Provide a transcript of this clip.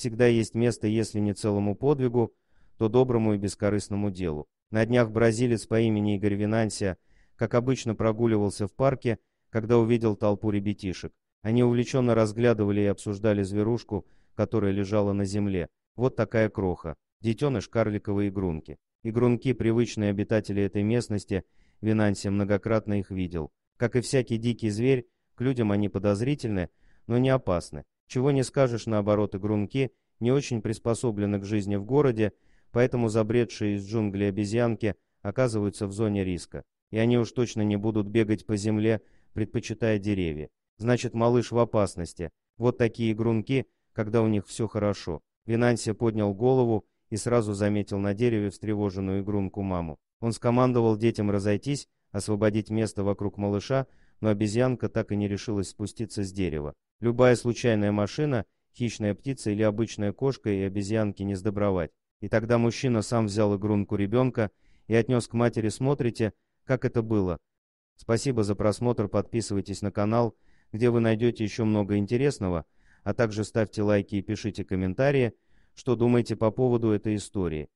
Всегда есть место, если не целому подвигу, то доброму и бескорыстному делу. На днях бразилец по имени Игорь Винансия, как обычно, прогуливался в парке, когда увидел толпу ребятишек. Они увлеченно разглядывали и обсуждали зверушку, которая лежала на земле. Вот такая кроха. Детеныш карликовые игрунки. Игрунки, привычные обитатели этой местности, Винансия многократно их видел. Как и всякий дикий зверь, к людям они подозрительны, но не опасны. Чего не скажешь, наоборот, игрунки не очень приспособлены к жизни в городе, поэтому забредшие из джунглей обезьянки оказываются в зоне риска, и они уж точно не будут бегать по земле, предпочитая деревья. Значит, малыш в опасности. Вот такие игрунки, когда у них все хорошо. Винанси поднял голову и сразу заметил на дереве встревоженную игрунку маму. Он скомандовал детям разойтись, освободить место вокруг малыша, но обезьянка так и не решилась спуститься с дерева. Любая случайная машина, хищная птица или обычная кошка и обезьянки не сдобровать. И тогда мужчина сам взял игрунку ребенка и отнес к матери «Смотрите, как это было». Спасибо за просмотр, подписывайтесь на канал, где вы найдете еще много интересного, а также ставьте лайки и пишите комментарии, что думаете по поводу этой истории.